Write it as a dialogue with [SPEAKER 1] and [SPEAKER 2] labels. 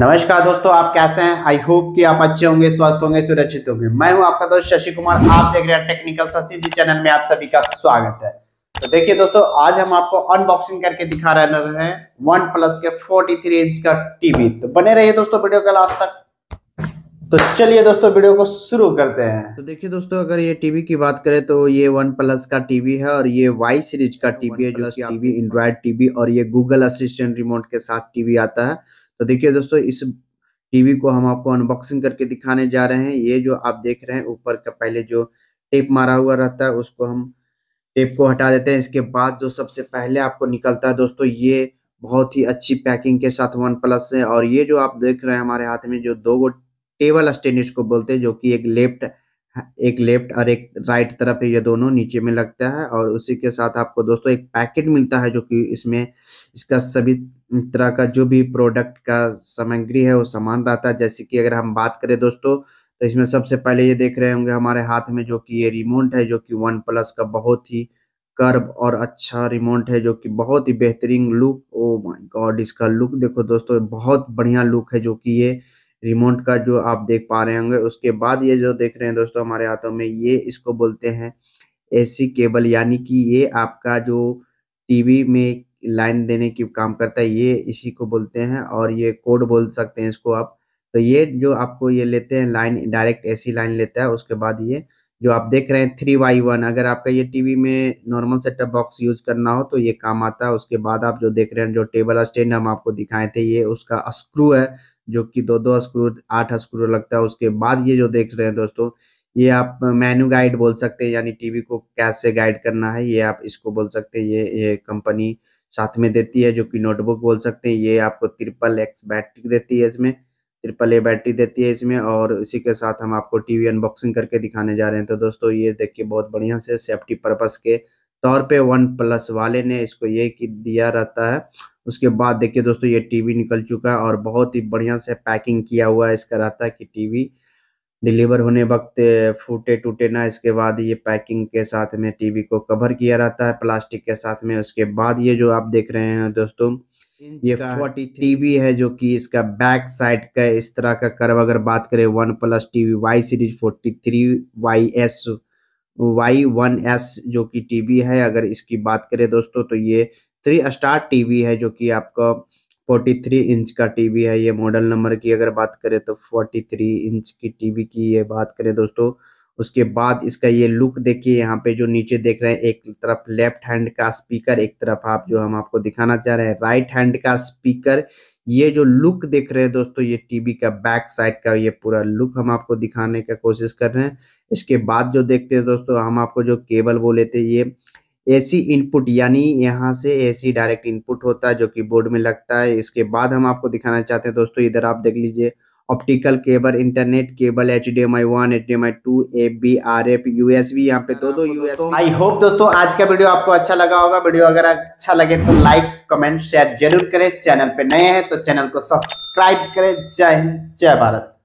[SPEAKER 1] नमस्कार दोस्तों आप कैसे हैं आई होप कि आप अच्छे होंगे स्वस्थ होंगे सुरक्षित होंगे मैं हूं आपका दोस्त शशि कुमार आप देख रहे हैं टेक्निकल शशि जी चैनल में आप सभी का स्वागत है तो देखिए दोस्तों आज हम आपको अनबॉक्सिंग करके दिखा रहे हैं वन प्लस के 43 इंच का टीवी तो बने रहिए दोस्तों वीडियो का लास्ट तक तो चलिए दोस्तों वीडियो को शुरू करते हैं तो देखिए दोस्तों अगर ये टीवी की बात करें तो ये वन प्लस का टीवी है और ये वाई सीरीज का टीवी है जो टीवी एंड्रॉयड टीवी और ये गूगल असिस्टेंट रिमोट के साथ टीवी आता है तो देखिए दोस्तों इस टीवी को हम आपको अनबॉक्सिंग करके दिखाने जा रहे हैं ये जो आप देख रहे हैं ऊपर का पहले जो टेप मारा हुआ रहता है उसको हम टेप को हटा देते हैं इसके बाद जो सबसे पहले आपको निकलता है दोस्तों ये बहुत ही अच्छी पैकिंग के साथ वन प्लस है और ये जो आप देख रहे हैं हमारे हाथ में जो दो गो टेबल स्टेनिश को बोलते हैं जो कि एक लेफ्ट एक लेफ्ट और एक राइट तरफ ये दोनों नीचे में लगता है और उसी के साथ आपको दोस्तों एक पैकेट मिलता है जो कि इसमें इसका सभी तरह का जो भी प्रोडक्ट का सामग्री है वो सामान रहता है जैसे कि अगर हम बात करें दोस्तों तो इसमें सबसे पहले ये देख रहे होंगे हमारे हाथ में जो कि ये रिमोट है जो कि वन प्लस का बहुत ही कर्व और अच्छा रिमोट है जो कि बहुत ही बेहतरीन लुक ओ माय गॉड इसका लुक देखो दोस्तों बहुत बढ़िया लुक है जो कि ये रिमोट का जो आप देख पा रहे होंगे उसके बाद ये जो देख रहे हैं दोस्तों हमारे हाथों में ये इसको बोलते हैं एसी केबल यानी कि ये आपका जो टीवी में लाइन देने की काम करता है ये इसी को बोलते हैं और ये कोड बोल सकते हैं इसको आप तो ये जो आपको ये लेते हैं लाइन डायरेक्ट एसी लाइन लेता है उसके बाद ये जो आप देख रहे हैं थ्री बाई वन अगर आपका ये टीवी में नॉर्मल सेटअप बॉक्स यूज करना हो तो ये काम आता है उसके बाद आप जो देख रहे हैं जो टेबल स्टैंड हम आपको दिखाए थे ये उसका स्क्रू है जो कि दो दो स्क्रू आठ स्क्रू लगता है उसके बाद ये जो देख रहे हैं दोस्तों ये आप मेन्यू गाइड बोल सकते हैं यानी टीवी को कैसे गाइड करना है ये आप इसको बोल सकते हैं ये ये कंपनी साथ में देती है जो कि नोटबुक बोल सकते हैं ये आपको ट्रिपल एक्स बैटरी देती है इसमें ट्रिपल ए बैटरी देती है इसमें और इसी के साथ हम आपको टीवी अनबॉक्सिंग करके दिखाने जा रहे हैं तो दोस्तों ये देख के बहुत बढ़िया से सेफ्टी पर्पज के तौर पे वन प्लस वाले ने इसको ये दिया रहता है उसके बाद देखिए दोस्तों ये टीवी निकल चुका है और बहुत ही बढ़िया से पैकिंग किया हुआ है इसका रहता है कि टीवी डिलीवर होने वक्त फूटे टूटे ना इसके बाद ये पैकिंग के साथ में टीवी को कवर किया रहता है प्लास्टिक के साथ में उसके बाद ये जो आप देख रहे हैं दोस्तों ये फोर्टी टीवी है जो कि इसका बैक साइड का इस तरह का कर्व अगर बात करें OnePlus TV Y series forty three Y S Y one S जो कि टीवी है अगर इसकी बात करें दोस्तों तो ये थ्री स्टार टीवी है जो कि आपका 43 इंच का टीवी है ये मॉडल नंबर की अगर बात करें तो 43 इंच की टीवी की ये बात करें दोस्तों उसके बाद इसका ये लुक देखिए यहाँ पे जो नीचे देख रहे हैं एक तरफ लेफ्ट हैंड का स्पीकर एक तरफ आप जो हम आपको दिखाना चाह रहे हैं राइट हैंड का स्पीकर ये जो लुक देख रहे हैं दोस्तों ये टीवी का बैक साइड का ये पूरा लुक हम आपको दिखाने का कोशिश कर रहे हैं इसके बाद जो देखते हैं दोस्तों हम आपको जो केबल बोले थे ये एसी इनपुट यानी यहाँ से एसी डायरेक्ट इनपुट होता है जो कि बोर्ड में लगता है इसके बाद हम आपको दिखाना चाहते हैं दोस्तों इधर आप देख लीजिए optical cable internet cable H D M I one H D M I two A B R F U S B यहाँ पे दो दो यू एस आई होप दोस्तों आज का वीडियो आपको अच्छा लगा होगा वीडियो अगर अच्छा लगे तो लाइक कमेंट शेयर जरूर करें चैनल पे नए हैं तो चैनल को सब्सक्राइब करें जय हिंद जय भारत